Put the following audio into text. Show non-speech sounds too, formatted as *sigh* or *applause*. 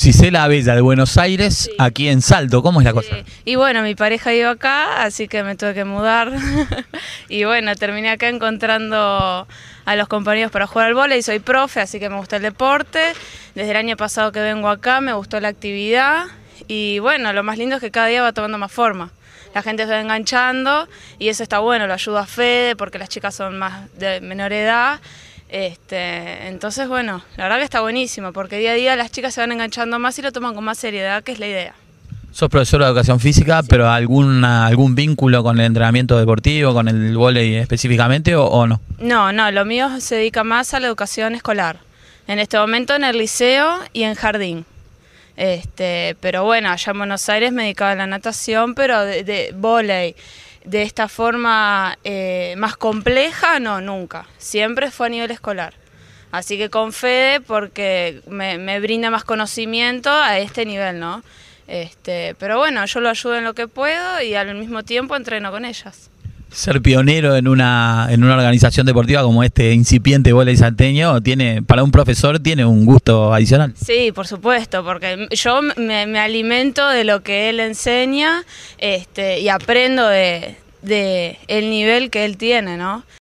Cisela bella de Buenos Aires, aquí en Salto, ¿cómo es la cosa? Y bueno, mi pareja iba acá, así que me tuve que mudar. *laughs* y bueno, terminé acá encontrando a los compañeros para jugar al y soy profe, así que me gusta el deporte. Desde el año pasado que vengo acá me gustó la actividad y bueno, lo más lindo es que cada día va tomando más forma. La gente se va enganchando y eso está bueno, lo ayuda a Fede porque las chicas son más de menor edad este, entonces, bueno, la verdad que está buenísimo, porque día a día las chicas se van enganchando más y lo toman con más seriedad, que es la idea. Sos profesor de educación física, pero ¿alguna, ¿algún vínculo con el entrenamiento deportivo, con el vóley específicamente o, no? No, no, lo mío se dedica más a la educación escolar. En este momento en el liceo y en jardín. Este, pero bueno, allá en Buenos Aires me dedicaba a la natación, pero de, de de esta forma eh, más compleja, no, nunca. Siempre fue a nivel escolar. Así que con fe, porque me, brinda más conocimiento a este nivel, ¿no? Este, pero bueno, yo lo ayudo en lo que puedo y al mismo tiempo entreno con ellas ser pionero en una, organización deportiva como este incipiente y salteño, tiene, para un profesor tiene un gusto adicional. Sí, por supuesto, porque yo me, alimento de lo que él enseña este, y aprendo de, de el nivel que él tiene, ¿no?